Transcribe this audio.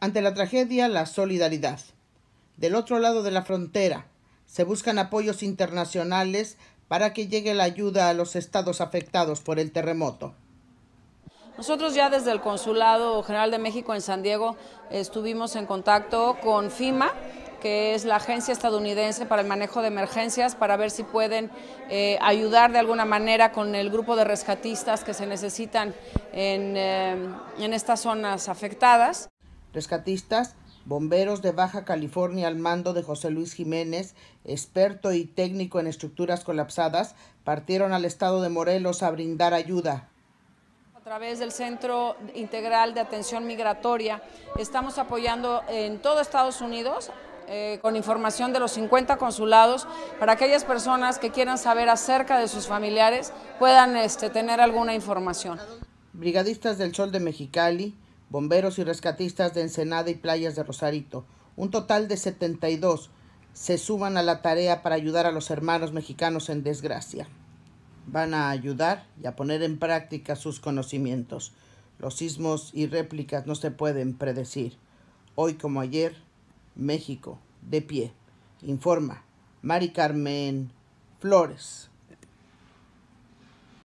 Ante la tragedia, la solidaridad. Del otro lado de la frontera, se buscan apoyos internacionales para que llegue la ayuda a los estados afectados por el terremoto. Nosotros ya desde el Consulado General de México en San Diego estuvimos en contacto con FIMA, que es la agencia estadounidense para el manejo de emergencias, para ver si pueden eh, ayudar de alguna manera con el grupo de rescatistas que se necesitan en, eh, en estas zonas afectadas rescatistas, bomberos de Baja California al mando de José Luis Jiménez, experto y técnico en estructuras colapsadas, partieron al estado de Morelos a brindar ayuda. A través del Centro Integral de Atención Migratoria estamos apoyando en todo Estados Unidos eh, con información de los 50 consulados para aquellas personas que quieran saber acerca de sus familiares puedan este, tener alguna información. Brigadistas del Sol de Mexicali, bomberos y rescatistas de Ensenada y Playas de Rosarito. Un total de 72 se suman a la tarea para ayudar a los hermanos mexicanos en desgracia. Van a ayudar y a poner en práctica sus conocimientos. Los sismos y réplicas no se pueden predecir. Hoy como ayer, México, de pie. Informa Mari Carmen Flores.